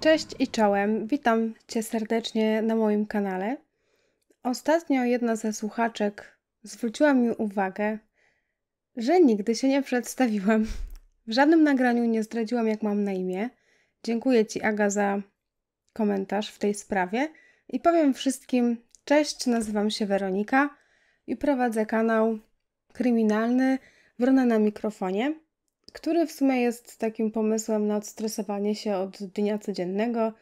Cześć i czołem, witam Cię serdecznie na moim kanale. Ostatnio jedna ze słuchaczek zwróciła mi uwagę, że nigdy się nie przedstawiłam. W żadnym nagraniu nie zdradziłam, jak mam na imię. Dziękuję Ci, Aga, za komentarz w tej sprawie i powiem wszystkim: Cześć, nazywam się Weronika i prowadzę kanał kryminalny Wrona na mikrofonie, który w sumie jest takim pomysłem na odstresowanie się od dnia codziennego,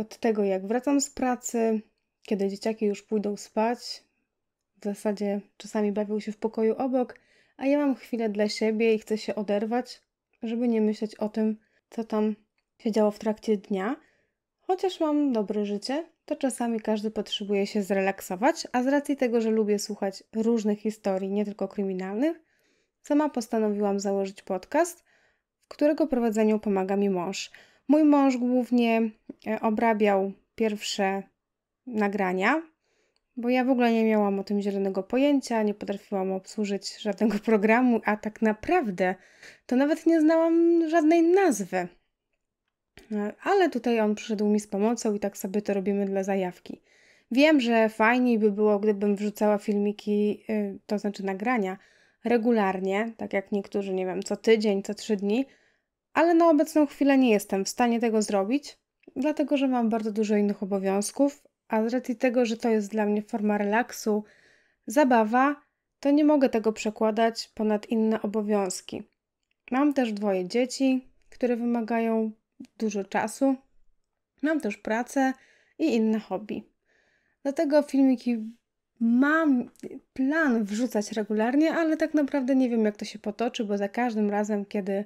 od tego jak wracam z pracy, kiedy dzieciaki już pójdą spać. W zasadzie czasami bawią się w pokoju obok, a ja mam chwilę dla siebie i chcę się oderwać, żeby nie myśleć o tym, co tam się działo w trakcie dnia. Chociaż mam dobre życie, to czasami każdy potrzebuje się zrelaksować, a z racji tego, że lubię słuchać różnych historii, nie tylko kryminalnych, sama postanowiłam założyć podcast, w którego prowadzeniu pomaga mi mąż. Mój mąż głównie e, obrabiał pierwsze nagrania, bo ja w ogóle nie miałam o tym zielonego pojęcia, nie potrafiłam obsłużyć żadnego programu, a tak naprawdę to nawet nie znałam żadnej nazwy E, ale tutaj on przyszedł mi z pomocą i tak sobie to robimy dla zajawki. Wiem, że fajniej by było, gdybym wrzucała filmiki, y, to znaczy nagrania, regularnie, tak jak niektórzy, nie wiem, co tydzień, co trzy dni, ale na obecną chwilę nie jestem w stanie tego zrobić, dlatego że mam bardzo dużo innych obowiązków, a z racji tego, że to jest dla mnie forma relaksu, zabawa, to nie mogę tego przekładać ponad inne obowiązki. Mam też dwoje dzieci, które wymagają dużo czasu. Mam też pracę i inne hobby. Dlatego filmiki mam plan wrzucać regularnie, ale tak naprawdę nie wiem, jak to się potoczy, bo za każdym razem, kiedy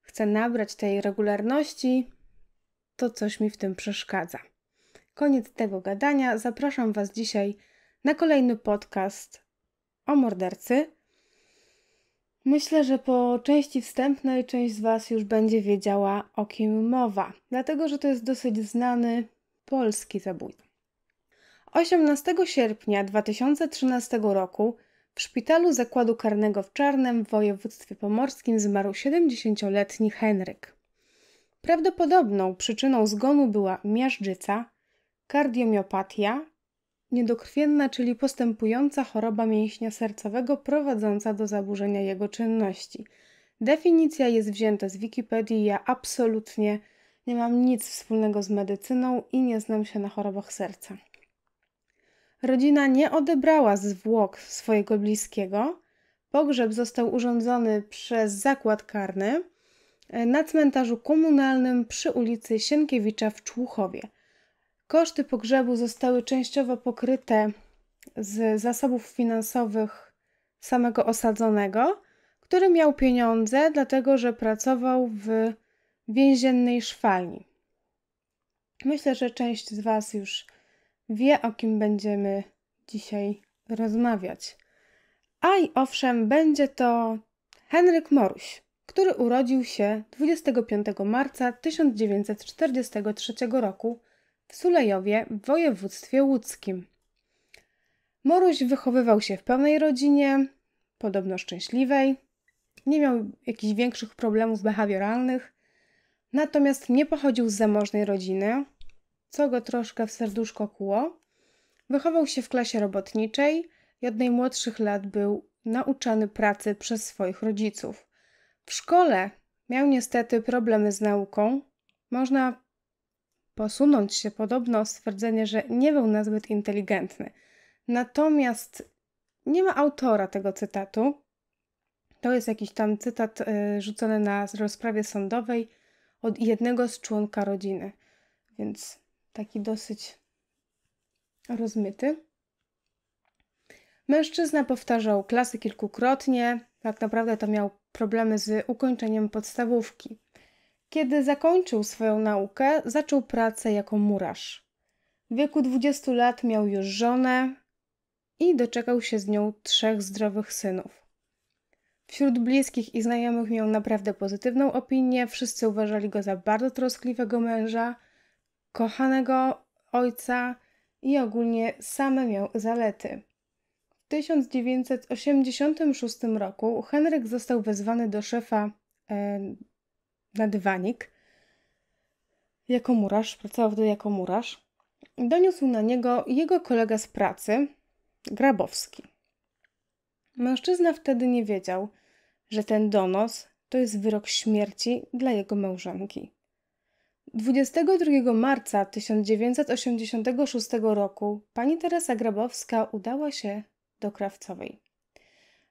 chcę nabrać tej regularności, to coś mi w tym przeszkadza. Koniec tego gadania. Zapraszam Was dzisiaj na kolejny podcast o mordercy. Myślę, że po części wstępnej część z Was już będzie wiedziała, o kim mowa, dlatego że to jest dosyć znany polski zabójca. 18 sierpnia 2013 roku w szpitalu zakładu karnego w Czarnem w województwie pomorskim zmarł 70-letni Henryk. Prawdopodobną przyczyną zgonu była miażdżyca, kardiomiopatia Niedokrwienna, czyli postępująca choroba mięśnia sercowego prowadząca do zaburzenia jego czynności. Definicja jest wzięta z Wikipedii. Ja absolutnie nie mam nic wspólnego z medycyną i nie znam się na chorobach serca. Rodzina nie odebrała zwłok swojego bliskiego. Pogrzeb został urządzony przez zakład karny na cmentarzu komunalnym przy ulicy Sienkiewicza w Człuchowie – Koszty pogrzebu zostały częściowo pokryte z zasobów finansowych samego osadzonego, który miał pieniądze, dlatego że pracował w więziennej szwalni. Myślę, że część z Was już wie, o kim będziemy dzisiaj rozmawiać. A i owszem, będzie to Henryk Moruś, który urodził się 25 marca 1943 roku w Sulejowie w województwie łódzkim. Moruś wychowywał się w pełnej rodzinie, podobno szczęśliwej, nie miał jakichś większych problemów behawioralnych, natomiast nie pochodził z zamożnej rodziny, co go troszkę w serduszko kuło. Wychował się w klasie robotniczej i od najmłodszych lat był nauczany pracy przez swoich rodziców. W szkole miał niestety problemy z nauką. Można posunąć się podobno stwierdzenie, że nie był nazbyt inteligentny. Natomiast nie ma autora tego cytatu. To jest jakiś tam cytat y, rzucony na rozprawie sądowej od jednego z członka rodziny, więc taki dosyć rozmyty. Mężczyzna powtarzał klasy kilkukrotnie, tak naprawdę to miał problemy z ukończeniem podstawówki. Kiedy zakończył swoją naukę, zaczął pracę jako murarz. W wieku 20 lat miał już żonę i doczekał się z nią trzech zdrowych synów. Wśród bliskich i znajomych miał naprawdę pozytywną opinię, wszyscy uważali go za bardzo troskliwego męża, kochanego ojca i ogólnie same miał zalety. W 1986 roku Henryk został wezwany do szefa e, na dywanik jako murarz, pracował wtedy jako murarz, doniósł na niego jego kolega z pracy, Grabowski. Mężczyzna wtedy nie wiedział, że ten donos to jest wyrok śmierci dla jego małżonki. 22 marca 1986 roku pani Teresa Grabowska udała się do Krawcowej.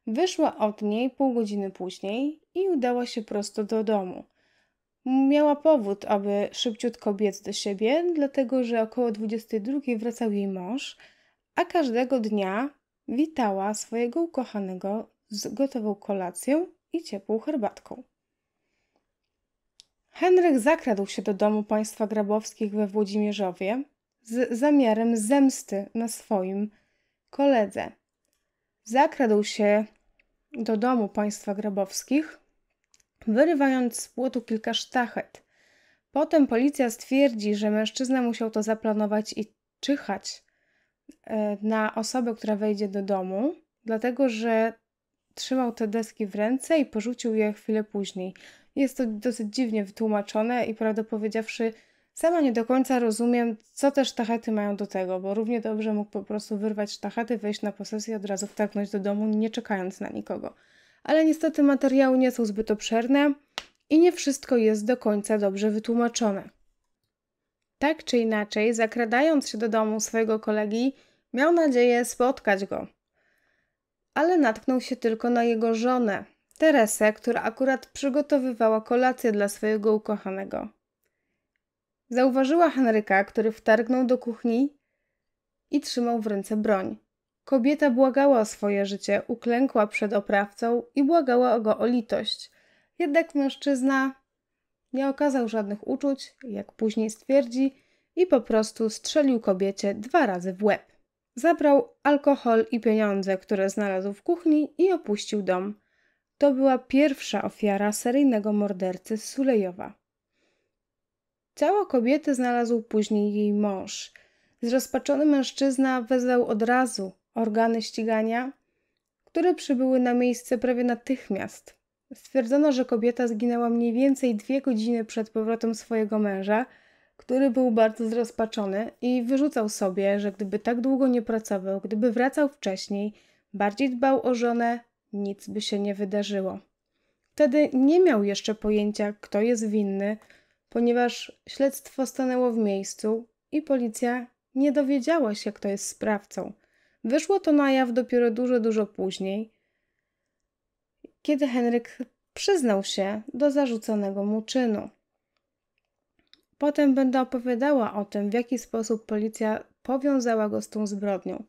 Wyszła od niej pół godziny później i udała się prosto do domu – Miała powód, aby szybciutko biec do siebie, dlatego że około 22 wracał jej mąż, a każdego dnia witała swojego ukochanego z gotową kolacją i ciepłą herbatką. Henryk zakradł się do domu państwa grabowskich we Włodzimierzowie z zamiarem zemsty na swoim koledze. Zakradł się do domu państwa grabowskich wyrywając z płotu kilka sztachet. Potem policja stwierdzi, że mężczyzna musiał to zaplanować i czyhać e, na osobę, która wejdzie do domu, dlatego że trzymał te deski w ręce i porzucił je chwilę później. Jest to dosyć dziwnie wytłumaczone i prawdę powiedziawszy, sama nie do końca rozumiem, co te sztachety mają do tego, bo równie dobrze mógł po prostu wyrwać sztachety, wejść na posesję i od razu wtargnąć do domu, nie czekając na nikogo ale niestety materiały nie są zbyt obszerne i nie wszystko jest do końca dobrze wytłumaczone. Tak czy inaczej, zakradając się do domu swojego kolegi, miał nadzieję spotkać go. Ale natknął się tylko na jego żonę, Teresę, która akurat przygotowywała kolację dla swojego ukochanego. Zauważyła Henryka, który wtargnął do kuchni i trzymał w ręce broń. Kobieta błagała o swoje życie, uklękła przed oprawcą i błagała go o litość. Jednak mężczyzna nie okazał żadnych uczuć, jak później stwierdzi, i po prostu strzelił kobiecie dwa razy w łeb. Zabrał alkohol i pieniądze, które znalazł w kuchni i opuścił dom. To była pierwsza ofiara seryjnego mordercy z Sulejowa. Ciało kobiety znalazł później jej mąż. Zrozpaczony mężczyzna wezwał od razu organy ścigania, które przybyły na miejsce prawie natychmiast. Stwierdzono, że kobieta zginęła mniej więcej dwie godziny przed powrotem swojego męża, który był bardzo zrozpaczony i wyrzucał sobie, że gdyby tak długo nie pracował, gdyby wracał wcześniej, bardziej dbał o żonę, nic by się nie wydarzyło. Wtedy nie miał jeszcze pojęcia, kto jest winny, ponieważ śledztwo stanęło w miejscu i policja nie dowiedziała się, kto jest sprawcą. Wyszło to na jaw dopiero dużo, dużo później, kiedy Henryk przyznał się do zarzuconego mu czynu. Potem będę opowiadała o tym, w jaki sposób policja powiązała go z tą zbrodnią.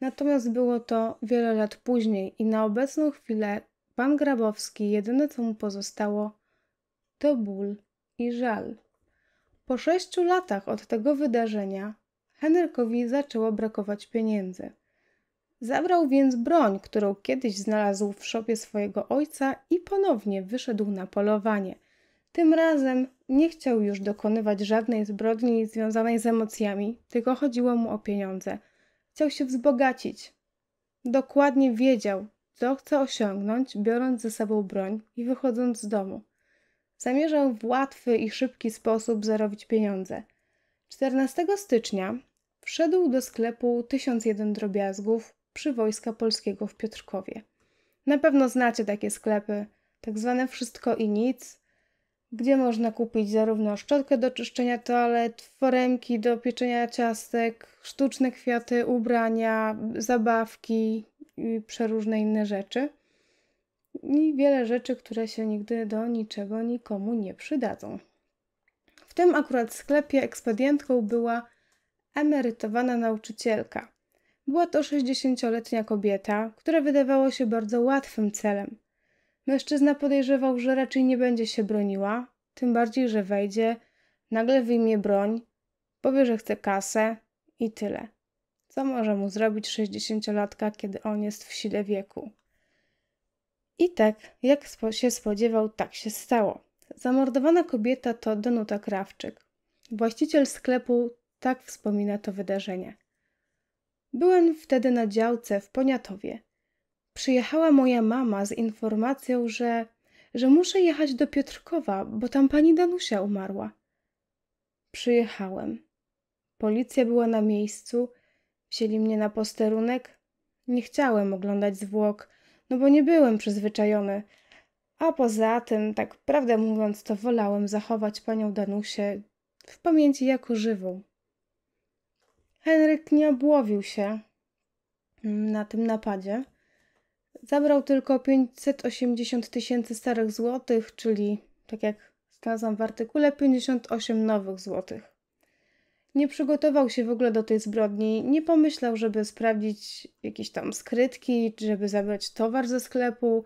Natomiast było to wiele lat później i na obecną chwilę pan Grabowski jedyne co mu pozostało to ból i żal. Po sześciu latach od tego wydarzenia Henrykowi zaczęło brakować pieniędzy. Zabrał więc broń, którą kiedyś znalazł w szopie swojego ojca i ponownie wyszedł na polowanie. Tym razem nie chciał już dokonywać żadnej zbrodni związanej z emocjami, tylko chodziło mu o pieniądze. Chciał się wzbogacić. Dokładnie wiedział, co chce osiągnąć, biorąc ze sobą broń i wychodząc z domu. Zamierzał w łatwy i szybki sposób zarobić pieniądze. 14 stycznia wszedł do sklepu 1001 drobiazgów, przy Wojska Polskiego w Piotrkowie. Na pewno znacie takie sklepy, tak zwane wszystko i nic, gdzie można kupić zarówno szczotkę do czyszczenia toalet, foremki do pieczenia ciastek, sztuczne kwiaty, ubrania, zabawki i przeróżne inne rzeczy. I wiele rzeczy, które się nigdy do niczego nikomu nie przydadzą. W tym akurat sklepie ekspedientką była emerytowana nauczycielka, była to 60-letnia kobieta, która wydawało się bardzo łatwym celem. Mężczyzna podejrzewał, że raczej nie będzie się broniła, tym bardziej, że wejdzie, nagle wyjmie broń, powie, że chce kasę i tyle. Co może mu zrobić 60-latka, kiedy on jest w sile wieku? I tak, jak się spodziewał, tak się stało. Zamordowana kobieta to Danuta Krawczyk. Właściciel sklepu tak wspomina to wydarzenie. Byłem wtedy na działce w Poniatowie. Przyjechała moja mama z informacją, że, że muszę jechać do Piotrkowa, bo tam pani Danusia umarła. Przyjechałem. Policja była na miejscu, wzięli mnie na posterunek. Nie chciałem oglądać zwłok, no bo nie byłem przyzwyczajony. A poza tym, tak prawdę mówiąc, to wolałem zachować panią Danusię w pamięci jako żywą. Henryk nie obłowił się mm, na tym napadzie. Zabrał tylko 580 tysięcy starych złotych, czyli tak jak znalazłam w artykule, 58 nowych złotych. Nie przygotował się w ogóle do tej zbrodni, nie pomyślał, żeby sprawdzić jakieś tam skrytki, żeby zabrać towar ze sklepu.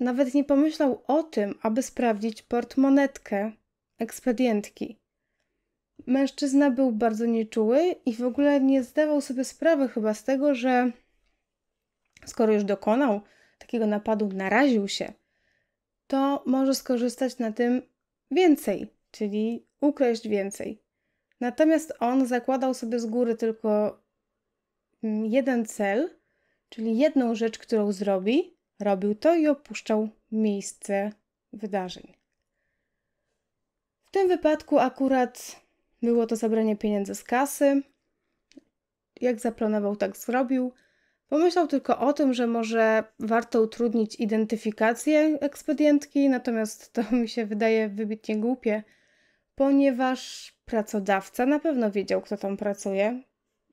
Nawet nie pomyślał o tym, aby sprawdzić portmonetkę ekspedientki. Mężczyzna był bardzo nieczuły i w ogóle nie zdawał sobie sprawy chyba z tego, że skoro już dokonał takiego napadu, naraził się, to może skorzystać na tym więcej, czyli ukraść więcej. Natomiast on zakładał sobie z góry tylko mm, jeden cel, czyli jedną rzecz, którą zrobi, robił to i opuszczał miejsce wydarzeń. W tym wypadku akurat było to zabranie pieniędzy z kasy. Jak zaplanował, tak zrobił. Pomyślał tylko o tym, że może warto utrudnić identyfikację ekspedientki, natomiast to mi się wydaje wybitnie głupie, ponieważ pracodawca na pewno wiedział, kto tam pracuje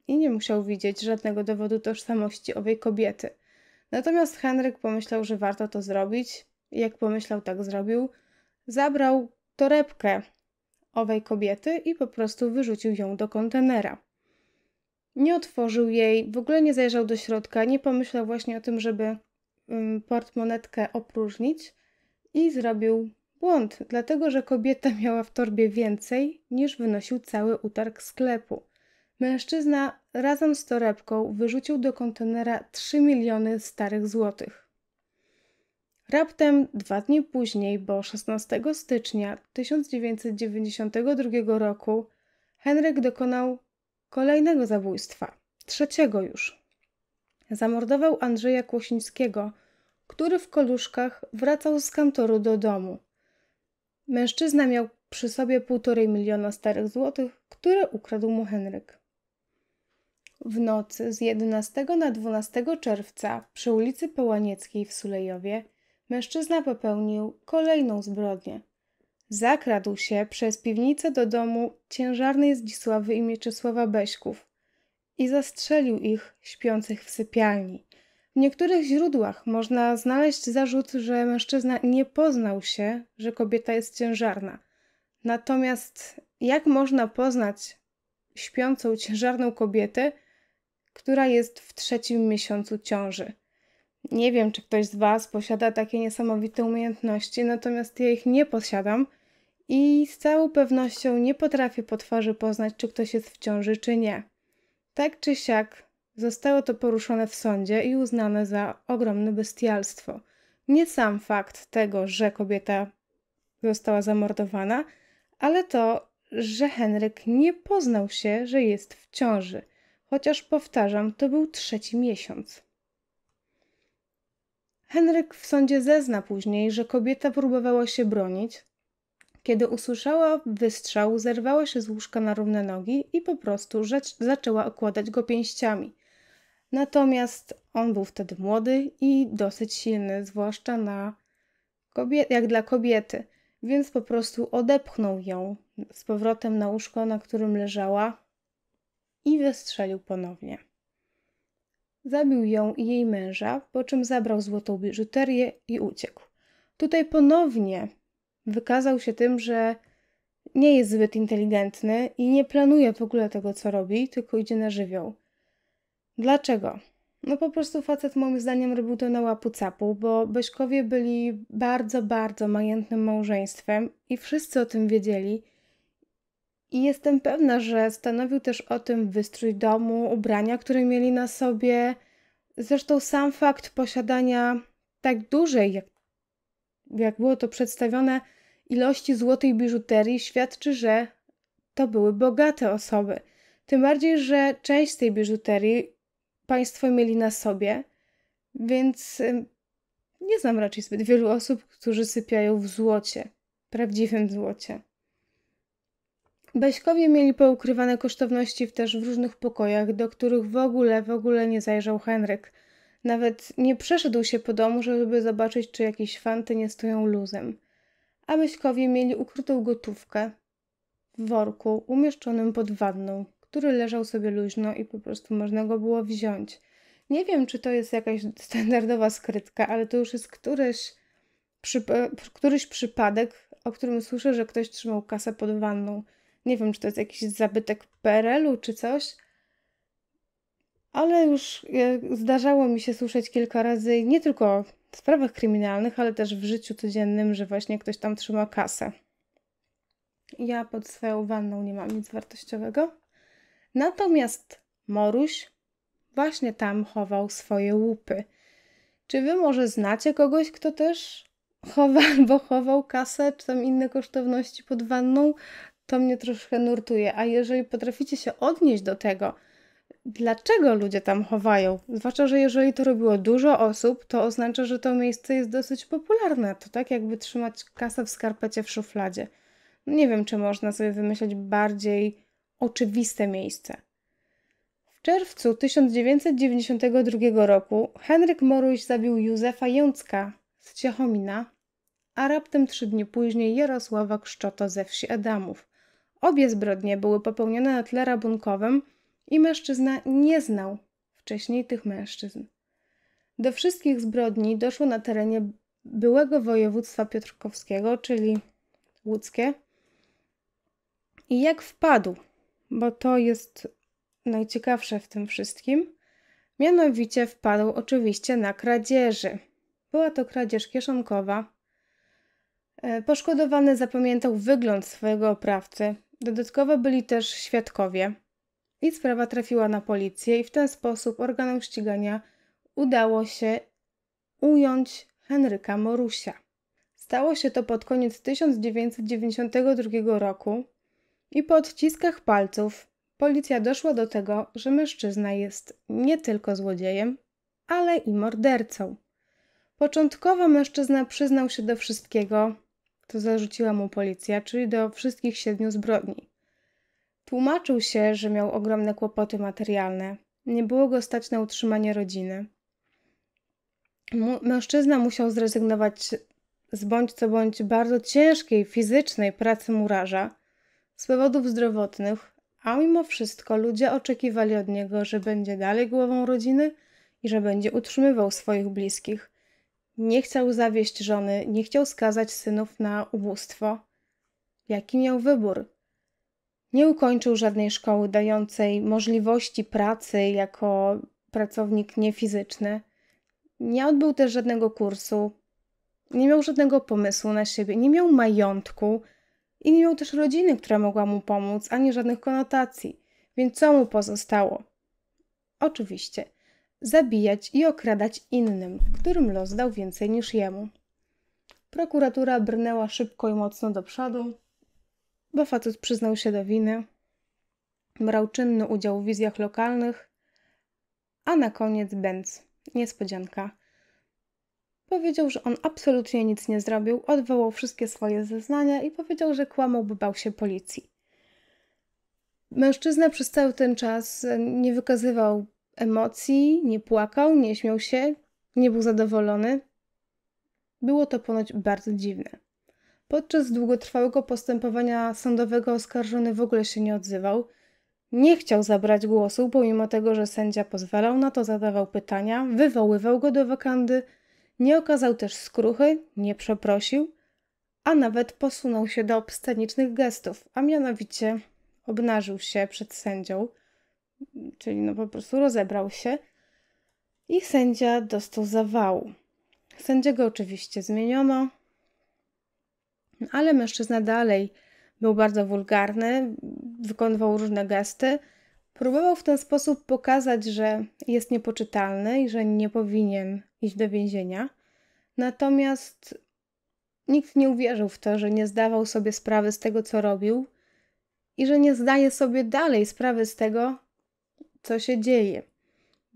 i nie musiał widzieć żadnego dowodu tożsamości owej kobiety. Natomiast Henryk pomyślał, że warto to zrobić. Jak pomyślał, tak zrobił. Zabrał torebkę owej kobiety i po prostu wyrzucił ją do kontenera. Nie otworzył jej, w ogóle nie zajrzał do środka, nie pomyślał właśnie o tym, żeby mm, portmonetkę opróżnić i zrobił błąd, dlatego że kobieta miała w torbie więcej niż wynosił cały utarg sklepu. Mężczyzna razem z torebką wyrzucił do kontenera 3 miliony starych złotych. Raptem dwa dni później, bo 16 stycznia 1992 roku, Henryk dokonał kolejnego zabójstwa, trzeciego już. Zamordował Andrzeja Kłosińskiego, który w koluszkach wracał z kantoru do domu. Mężczyzna miał przy sobie półtorej miliona starych złotych, które ukradł mu Henryk. W nocy z 11 na 12 czerwca przy ulicy Połanieckiej w Sulejowie mężczyzna popełnił kolejną zbrodnię. Zakradł się przez piwnicę do domu ciężarnej Zdzisławy i Mieczysława Beśków i zastrzelił ich śpiących w sypialni. W niektórych źródłach można znaleźć zarzut, że mężczyzna nie poznał się, że kobieta jest ciężarna. Natomiast jak można poznać śpiącą ciężarną kobietę, która jest w trzecim miesiącu ciąży? Nie wiem, czy ktoś z Was posiada takie niesamowite umiejętności, natomiast ja ich nie posiadam i z całą pewnością nie potrafię po twarzy poznać, czy ktoś jest w ciąży, czy nie. Tak czy siak, zostało to poruszone w sądzie i uznane za ogromne bestialstwo. Nie sam fakt tego, że kobieta została zamordowana, ale to, że Henryk nie poznał się, że jest w ciąży. Chociaż powtarzam, to był trzeci miesiąc. Henryk w sądzie zezna później, że kobieta próbowała się bronić. Kiedy usłyszała wystrzał, zerwała się z łóżka na równe nogi i po prostu zaczęła okładać go pięściami. Natomiast on był wtedy młody i dosyć silny, zwłaszcza na jak dla kobiety, więc po prostu odepchnął ją z powrotem na łóżko, na którym leżała i wystrzelił ponownie. Zabił ją i jej męża, po czym zabrał złotą biżuterię i uciekł. Tutaj ponownie wykazał się tym, że nie jest zbyt inteligentny i nie planuje w ogóle tego, co robi, tylko idzie na żywioł. Dlaczego? No po prostu facet moim zdaniem robił to na łapu capu, bo Beśkowie byli bardzo, bardzo majętnym małżeństwem i wszyscy o tym wiedzieli – i jestem pewna, że stanowił też o tym wystrój domu, ubrania, które mieli na sobie. Zresztą sam fakt posiadania tak dużej, jak, jak było to przedstawione, ilości złotej biżuterii świadczy, że to były bogate osoby. Tym bardziej, że część tej biżuterii państwo mieli na sobie, więc nie znam raczej zbyt wielu osób, którzy sypiają w złocie, prawdziwym złocie. Beśkowie mieli poukrywane kosztowności też w różnych pokojach, do których w ogóle, w ogóle nie zajrzał Henryk. Nawet nie przeszedł się po domu, żeby zobaczyć, czy jakieś fanty nie stoją luzem. A Beśkowie mieli ukrytą gotówkę w worku umieszczonym pod wanną, który leżał sobie luźno i po prostu można go było wziąć. Nie wiem, czy to jest jakaś standardowa skrytka, ale to już jest któryś, któryś przypadek, o którym słyszę, że ktoś trzymał kasę pod wanną – nie wiem, czy to jest jakiś zabytek PRL-u czy coś, ale już e, zdarzało mi się słyszeć kilka razy, nie tylko w sprawach kryminalnych, ale też w życiu codziennym, że właśnie ktoś tam trzyma kasę. Ja pod swoją wanną nie mam nic wartościowego. Natomiast Moruś właśnie tam chował swoje łupy. Czy wy może znacie kogoś, kto też chowa albo chował kasę czy tam inne kosztowności pod wanną? to mnie troszkę nurtuje. A jeżeli potraficie się odnieść do tego, dlaczego ludzie tam chowają, zwłaszcza, że jeżeli to robiło dużo osób, to oznacza, że to miejsce jest dosyć popularne. To tak jakby trzymać kasę w skarpecie w szufladzie. No nie wiem, czy można sobie wymyśleć bardziej oczywiste miejsce. W czerwcu 1992 roku Henryk Moruś zabił Józefa Jącka z Ciechomina, a raptem trzy dni później Jarosława Kszczoto ze wsi Adamów. Obie zbrodnie były popełnione na tle rabunkowym i mężczyzna nie znał wcześniej tych mężczyzn. Do wszystkich zbrodni doszło na terenie byłego województwa piotrkowskiego, czyli łódzkie. I jak wpadł, bo to jest najciekawsze w tym wszystkim, mianowicie wpadł oczywiście na kradzieży. Była to kradzież kieszonkowa. E, poszkodowany zapamiętał wygląd swojego oprawcy, Dodatkowo byli też świadkowie. I sprawa trafiła na policję i w ten sposób organom ścigania udało się ująć Henryka Morusia. Stało się to pod koniec 1992 roku i po odciskach palców policja doszła do tego, że mężczyzna jest nie tylko złodziejem, ale i mordercą. Początkowo mężczyzna przyznał się do wszystkiego, to zarzuciła mu policja, czyli do wszystkich siedmiu zbrodni. Tłumaczył się, że miał ogromne kłopoty materialne. Nie było go stać na utrzymanie rodziny. Mężczyzna musiał zrezygnować z bądź co bądź bardzo ciężkiej fizycznej pracy murarza z powodów zdrowotnych, a mimo wszystko ludzie oczekiwali od niego, że będzie dalej głową rodziny i że będzie utrzymywał swoich bliskich – nie chciał zawieść żony, nie chciał skazać synów na ubóstwo. Jaki miał wybór? Nie ukończył żadnej szkoły dającej możliwości pracy jako pracownik niefizyczny. Nie odbył też żadnego kursu, nie miał żadnego pomysłu na siebie, nie miał majątku i nie miał też rodziny, która mogła mu pomóc, ani żadnych konotacji. Więc co mu pozostało? Oczywiście, zabijać i okradać innym, którym los dał więcej niż jemu. Prokuratura brnęła szybko i mocno do przodu, bo facet przyznał się do winy, brał czynny udział w wizjach lokalnych, a na koniec Benz, niespodzianka, powiedział, że on absolutnie nic nie zrobił, odwołał wszystkie swoje zeznania i powiedział, że kłamał, bo bał się policji. Mężczyzna przez cały ten czas nie wykazywał emocji, nie płakał, nie śmiał się, nie był zadowolony. Było to ponoć bardzo dziwne. Podczas długotrwałego postępowania sądowego oskarżony w ogóle się nie odzywał. Nie chciał zabrać głosu, pomimo tego, że sędzia pozwalał na to, zadawał pytania, wywoływał go do wakandy, nie okazał też skruchy, nie przeprosił, a nawet posunął się do obscenicznych gestów, a mianowicie obnażył się przed sędzią, czyli no po prostu rozebrał się i sędzia dostał zawału. Sędziego oczywiście zmieniono, ale mężczyzna dalej był bardzo wulgarny, wykonywał różne gesty. Próbował w ten sposób pokazać, że jest niepoczytalny i że nie powinien iść do więzienia. Natomiast nikt nie uwierzył w to, że nie zdawał sobie sprawy z tego, co robił i że nie zdaje sobie dalej sprawy z tego, co się dzieje.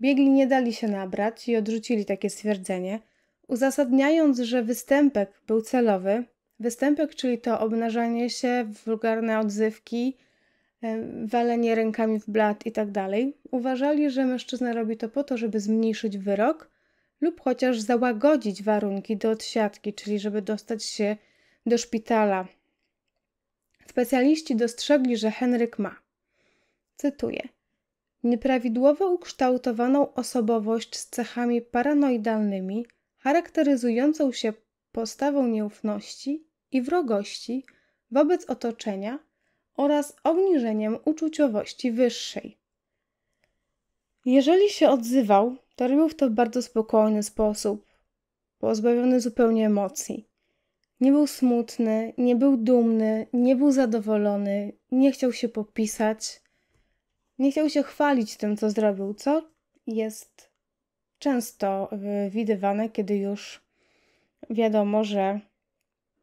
Biegli nie dali się nabrać i odrzucili takie stwierdzenie, uzasadniając, że występek był celowy. Występek, czyli to obnażanie się, wulgarne odzywki, e, walenie rękami w blat itd. Tak uważali, że mężczyzna robi to po to, żeby zmniejszyć wyrok lub chociaż załagodzić warunki do odsiadki, czyli żeby dostać się do szpitala. Specjaliści dostrzegli, że Henryk ma. Cytuję: Nieprawidłowo ukształtowaną osobowość z cechami paranoidalnymi, charakteryzującą się postawą nieufności i wrogości wobec otoczenia oraz obniżeniem uczuciowości wyższej. Jeżeli się odzywał, to robił to w bardzo spokojny sposób, pozbawiony zupełnie emocji. Nie był smutny, nie był dumny, nie był zadowolony, nie chciał się popisać, nie chciał się chwalić tym, co zrobił, co jest często y, widywane, kiedy już wiadomo, że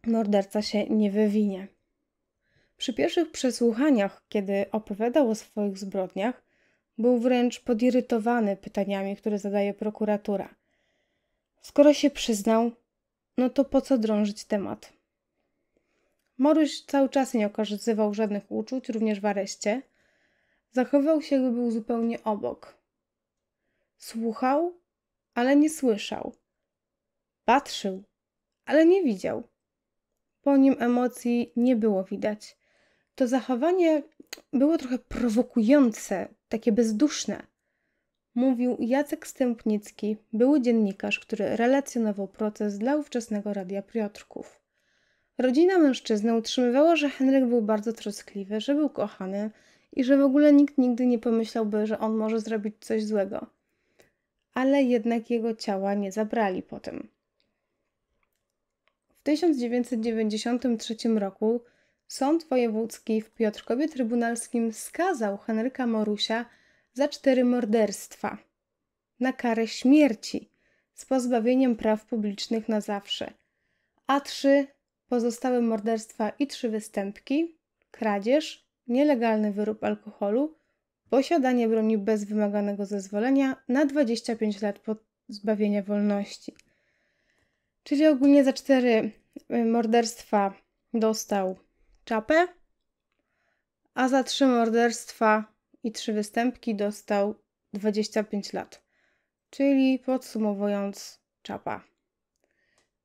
morderca się nie wywinie. Przy pierwszych przesłuchaniach, kiedy opowiadał o swoich zbrodniach, był wręcz podirytowany pytaniami, które zadaje prokuratura. Skoro się przyznał, no to po co drążyć temat? Moryś cały czas nie okazywał żadnych uczuć, również w areszcie. Zachował się, jakby był zupełnie obok. Słuchał, ale nie słyszał. Patrzył, ale nie widział. Po nim emocji nie było widać. To zachowanie było trochę prowokujące, takie bezduszne. Mówił Jacek Stępnicki, były dziennikarz, który relacjonował proces dla ówczesnego Radia Piotrków. Rodzina mężczyzny utrzymywała, że Henryk był bardzo troskliwy, że był kochany, i że w ogóle nikt nigdy nie pomyślałby, że on może zrobić coś złego. Ale jednak jego ciała nie zabrali po tym. W 1993 roku Sąd Wojewódzki w Piotrkowie Trybunalskim skazał Henryka Morusia za cztery morderstwa na karę śmierci z pozbawieniem praw publicznych na zawsze, a trzy pozostałe morderstwa i trzy występki, kradzież nielegalny wyrób alkoholu, posiadanie broni bez wymaganego zezwolenia na 25 lat pozbawienia wolności. Czyli ogólnie za cztery y, morderstwa dostał czapę, a za trzy morderstwa i trzy występki dostał 25 lat. Czyli podsumowując, czapa.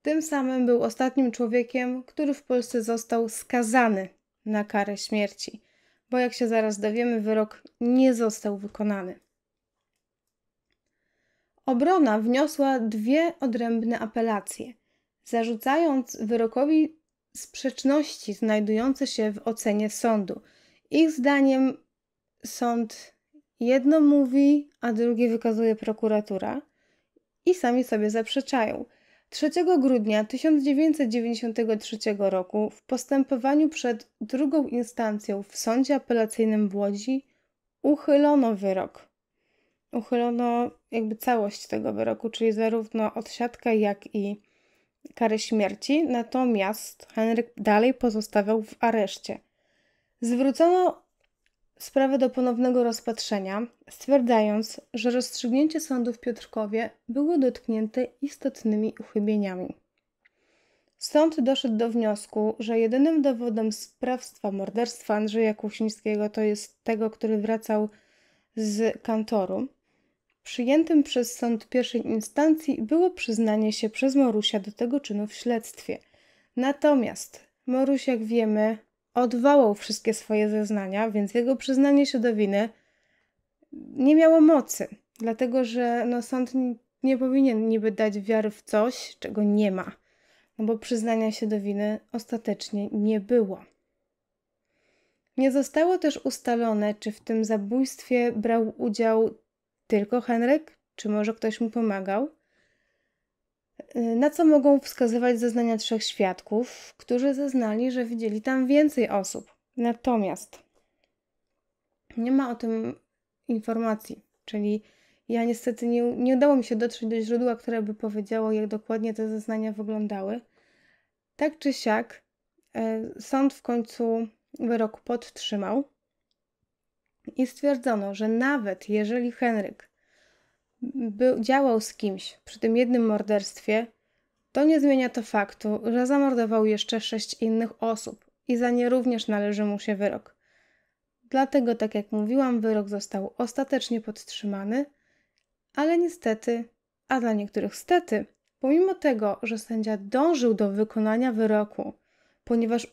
Tym samym był ostatnim człowiekiem, który w Polsce został skazany na karę śmierci bo jak się zaraz dowiemy, wyrok nie został wykonany. Obrona wniosła dwie odrębne apelacje, zarzucając wyrokowi sprzeczności znajdujące się w ocenie sądu. Ich zdaniem sąd jedno mówi, a drugie wykazuje prokuratura i sami sobie zaprzeczają. 3 grudnia 1993 roku w postępowaniu przed drugą instancją w Sądzie Apelacyjnym w Łodzi uchylono wyrok. Uchylono jakby całość tego wyroku, czyli zarówno odsiadkę, jak i karę śmierci, natomiast Henryk dalej pozostawał w areszcie. Zwrócono sprawę do ponownego rozpatrzenia, stwierdzając, że rozstrzygnięcie sądu w Piotrkowie było dotknięte istotnymi uchybieniami. Sąd doszedł do wniosku, że jedynym dowodem sprawstwa morderstwa Andrzeja Kusińskiego, to jest tego, który wracał z kantoru, przyjętym przez sąd pierwszej instancji było przyznanie się przez Morusia do tego czynu w śledztwie. Natomiast Moruś, jak wiemy, odwołał wszystkie swoje zeznania, więc jego przyznanie się do winy nie miało mocy, dlatego że no, sąd nie powinien niby dać wiary w coś, czego nie ma, no bo przyznania się do winy ostatecznie nie było. Nie zostało też ustalone, czy w tym zabójstwie brał udział tylko Henryk, czy może ktoś mu pomagał. Y, na co mogą wskazywać zeznania trzech świadków, którzy zeznali, że widzieli tam więcej osób. Natomiast nie ma o tym informacji, czyli ja niestety nie, nie udało mi się dotrzeć do źródła, które by powiedziało, jak dokładnie te zeznania wyglądały. Tak czy siak, y, sąd w końcu wyrok podtrzymał i stwierdzono, że nawet jeżeli Henryk był, działał z kimś przy tym jednym morderstwie, to nie zmienia to faktu, że zamordował jeszcze sześć innych osób i za nie również należy mu się wyrok. Dlatego, tak jak mówiłam, wyrok został ostatecznie podtrzymany, ale niestety, a dla niektórych stety, pomimo tego, że sędzia dążył do wykonania wyroku, ponieważ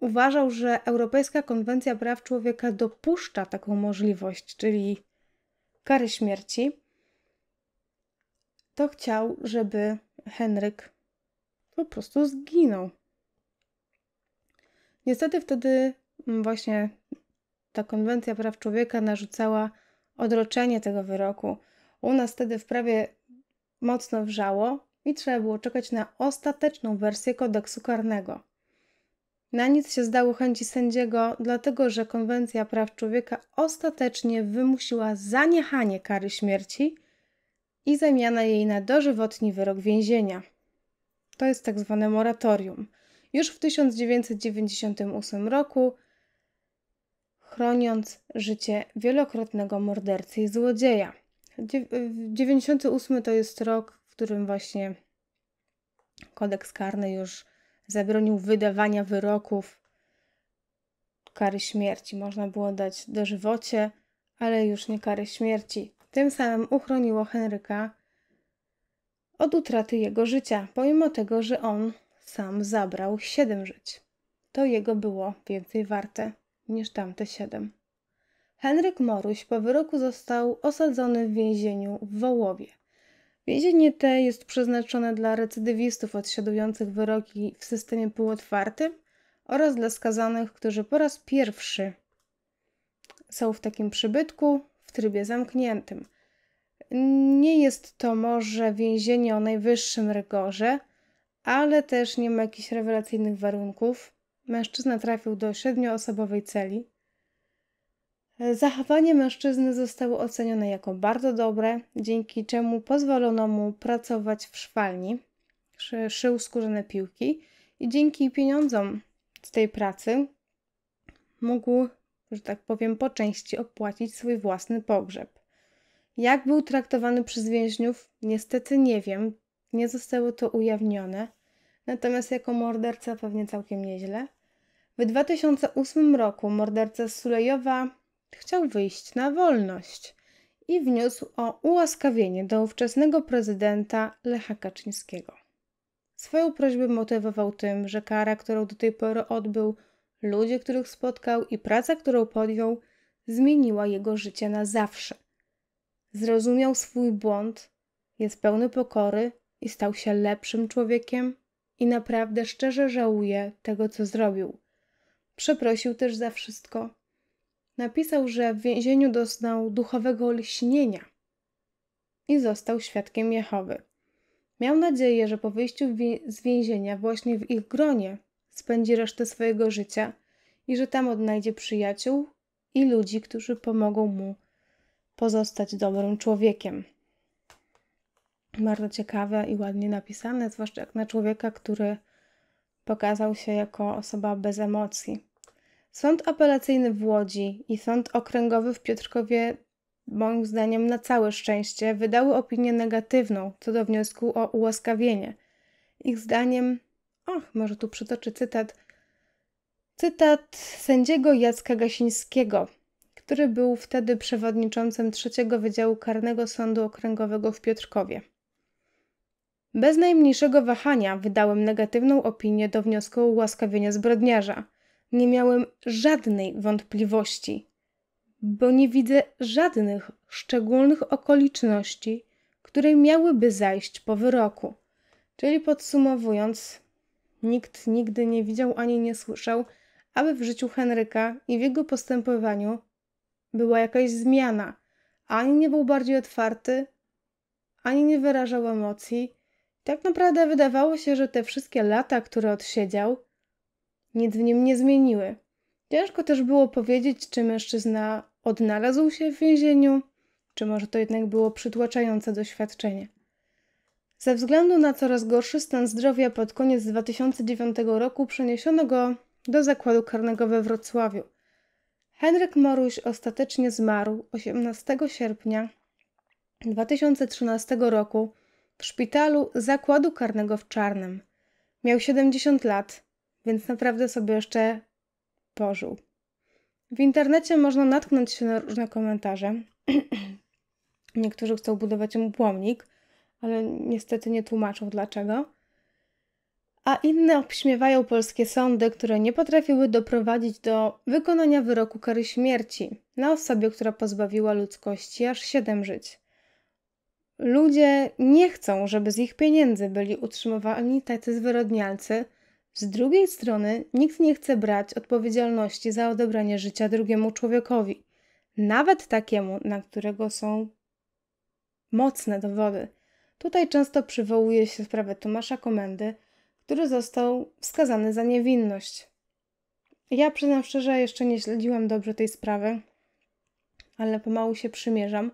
uważał, że Europejska Konwencja Praw Człowieka dopuszcza taką możliwość, czyli kary śmierci, to chciał, żeby Henryk po prostu zginął. Niestety wtedy mm, właśnie ta konwencja praw człowieka narzucała odroczenie tego wyroku. U nas wtedy w prawie mocno wrzało i trzeba było czekać na ostateczną wersję kodeksu karnego. Na nic się zdało chęci sędziego, dlatego że Konwencja Praw Człowieka ostatecznie wymusiła zaniechanie kary śmierci i zamiana jej na dożywotni wyrok więzienia. To jest tak zwane moratorium. Już w 1998 roku, chroniąc życie wielokrotnego mordercy i złodzieja. 98 to jest rok, w którym właśnie kodeks karny już zabronił wydawania wyroków kary śmierci. Można było dać dożywocie, ale już nie kary śmierci. Tym samym uchroniło Henryka od utraty jego życia, pomimo tego, że on sam zabrał siedem żyć. To jego było więcej warte niż tamte siedem. Henryk Moruś po wyroku został osadzony w więzieniu w Wołowie. Więzienie te jest przeznaczone dla recydywistów odsiadujących wyroki w systemie półotwartym oraz dla skazanych, którzy po raz pierwszy są w takim przybytku w trybie zamkniętym. Nie jest to może więzienie o najwyższym rygorze, ale też nie ma jakichś rewelacyjnych warunków. Mężczyzna trafił do siedmioosobowej celi, Zachowanie mężczyzny zostało ocenione jako bardzo dobre, dzięki czemu pozwolono mu pracować w szwalni, szył skórzane piłki i dzięki pieniądzom z tej pracy mógł, że tak powiem, po części opłacić swój własny pogrzeb. Jak był traktowany przez więźniów, niestety nie wiem, nie zostało to ujawnione, natomiast jako morderca pewnie całkiem nieźle. W 2008 roku morderca Sulejowa Chciał wyjść na wolność i wniósł o ułaskawienie do ówczesnego prezydenta Lecha Kaczyńskiego. Swoją prośbę motywował tym, że kara, którą do tej pory odbył, ludzie, których spotkał i praca, którą podjął, zmieniła jego życie na zawsze. Zrozumiał swój błąd, jest pełny pokory i stał się lepszym człowiekiem i naprawdę szczerze żałuje tego, co zrobił. Przeprosił też za wszystko napisał, że w więzieniu doznał duchowego olśnienia i został świadkiem Jehowy. Miał nadzieję, że po wyjściu z więzienia właśnie w ich gronie spędzi resztę swojego życia i że tam odnajdzie przyjaciół i ludzi, którzy pomogą mu pozostać dobrym człowiekiem. Bardzo ciekawe i ładnie napisane, zwłaszcza jak na człowieka, który pokazał się jako osoba bez emocji. Sąd apelacyjny w Łodzi i sąd okręgowy w Piotrkowie, moim zdaniem na całe szczęście, wydały opinię negatywną co do wniosku o ułaskawienie. Ich zdaniem, och, może tu przytoczę cytat. Cytat sędziego Jacka Gasińskiego, który był wtedy przewodniczącym trzeciego Wydziału Karnego Sądu Okręgowego w Piotrkowie. Bez najmniejszego wahania wydałem negatywną opinię do wniosku o ułaskawienie zbrodniarza – nie miałem żadnej wątpliwości, bo nie widzę żadnych szczególnych okoliczności, które miałyby zajść po wyroku. Czyli podsumowując, nikt nigdy nie widział ani nie słyszał, aby w życiu Henryka i w jego postępowaniu była jakaś zmiana. Ani nie był bardziej otwarty, ani nie wyrażał emocji. Tak naprawdę wydawało się, że te wszystkie lata, które odsiedział, nic w nim nie zmieniły. Ciężko też było powiedzieć, czy mężczyzna odnalazł się w więzieniu, czy może to jednak było przytłaczające doświadczenie. Ze względu na coraz gorszy stan zdrowia pod koniec 2009 roku przeniesiono go do zakładu karnego we Wrocławiu. Henryk Moruś ostatecznie zmarł 18 sierpnia 2013 roku w szpitalu zakładu karnego w Czarnym. Miał 70 lat, więc naprawdę sobie jeszcze pożył. W internecie można natknąć się na różne komentarze. Niektórzy chcą budować mu pomnik, ale niestety nie tłumaczą dlaczego. A inne obśmiewają polskie sądy, które nie potrafiły doprowadzić do wykonania wyroku kary śmierci na osobie, która pozbawiła ludzkości aż siedem żyć. Ludzie nie chcą, żeby z ich pieniędzy byli utrzymywani tacy zwyrodnialcy – z drugiej strony, nikt nie chce brać odpowiedzialności za odebranie życia drugiemu człowiekowi, nawet takiemu, na którego są mocne dowody. Tutaj często przywołuje się sprawę Tomasza Komendy, który został wskazany za niewinność. Ja przyznam szczerze, jeszcze nie śledziłam dobrze tej sprawy, ale pomału się przymierzam.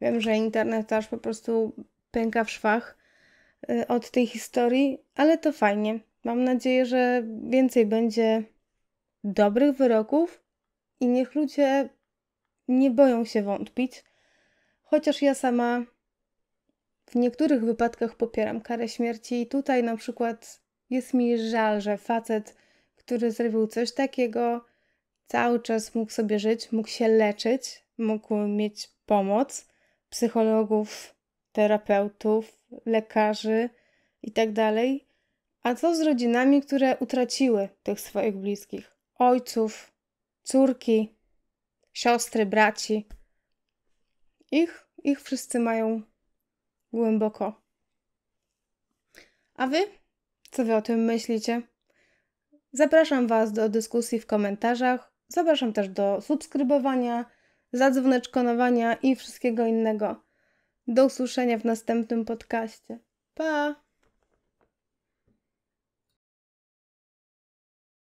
Wiem, że internet aż po prostu pęka w szwach y, od tej historii, ale to fajnie. Mam nadzieję, że więcej będzie dobrych wyroków i niech ludzie nie boją się wątpić, chociaż ja sama w niektórych wypadkach popieram karę śmierci i tutaj na przykład jest mi żal, że facet, który zrobił coś takiego, cały czas mógł sobie żyć, mógł się leczyć, mógł mieć pomoc psychologów, terapeutów, lekarzy itd. Tak a co z rodzinami, które utraciły tych swoich bliskich? Ojców, córki, siostry, braci. Ich, ich wszyscy mają głęboko. A wy? Co wy o tym myślicie? Zapraszam Was do dyskusji w komentarzach. Zapraszam też do subskrybowania, zadzwoneczkonowania i wszystkiego innego. Do usłyszenia w następnym podcaście. Pa!